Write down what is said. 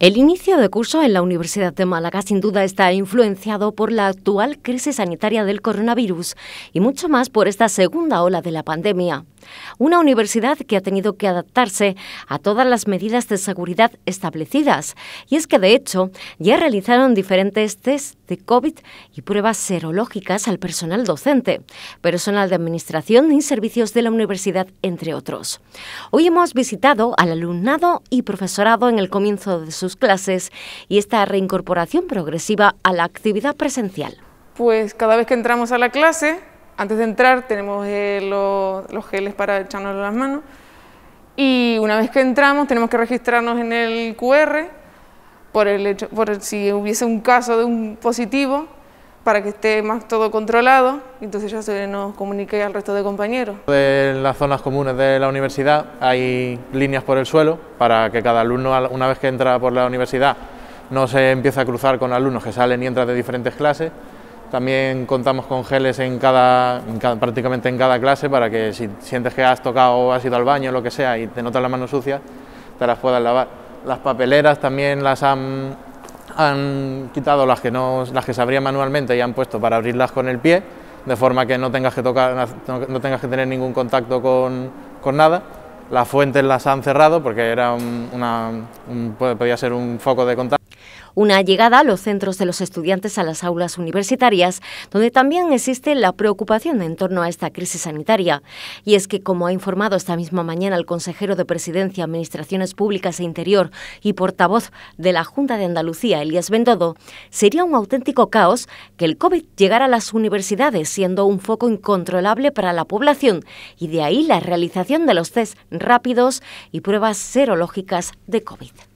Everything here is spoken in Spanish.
El inicio de curso en la Universidad de Málaga sin duda está influenciado por la actual crisis sanitaria del coronavirus y mucho más por esta segunda ola de la pandemia. Una universidad que ha tenido que adaptarse a todas las medidas de seguridad establecidas. Y es que, de hecho, ya realizaron diferentes test de COVID y pruebas serológicas al personal docente, personal de administración y servicios de la universidad, entre otros. Hoy hemos visitado al alumnado y profesorado en el comienzo de sus clases y esta reincorporación progresiva a la actividad presencial. Pues cada vez que entramos a la clase, antes de entrar tenemos eh, los, geles para echarnos las manos y una vez que entramos tenemos que registrarnos en el QR por el por si hubiese un caso de un positivo para que esté más todo controlado, ...y entonces ya se nos comunique al resto de compañeros. En las zonas comunes de la universidad hay líneas por el suelo para que cada alumno, una vez que entra por la universidad, no se empiece a cruzar con alumnos que salen y entran de diferentes clases también contamos con geles en cada, prácticamente en cada clase para que si sientes que has tocado o has ido al baño o lo que sea y te notas las manos sucias, te las puedas lavar. Las papeleras también las han, quitado las que, no, las que se abrían manualmente y han puesto para abrirlas con el pie, de forma que no tengas que, tocar, no, tengas que tener ningún contacto con, nada. Las fuentes las han cerrado porque era una, podía ser un foco de contacto una llegada a los centros de los estudiantes a las aulas universitarias, donde también existe la preocupación en torno a esta crisis sanitaria. Y es que, como ha informado esta misma mañana el consejero de Presidencia, Administraciones Públicas e Interior y portavoz de la Junta de Andalucía, Elías Bendodo, sería un auténtico caos que el COVID llegara a las universidades, siendo un foco incontrolable para la población, y de ahí la realización de los test rápidos y pruebas serológicas de COVID.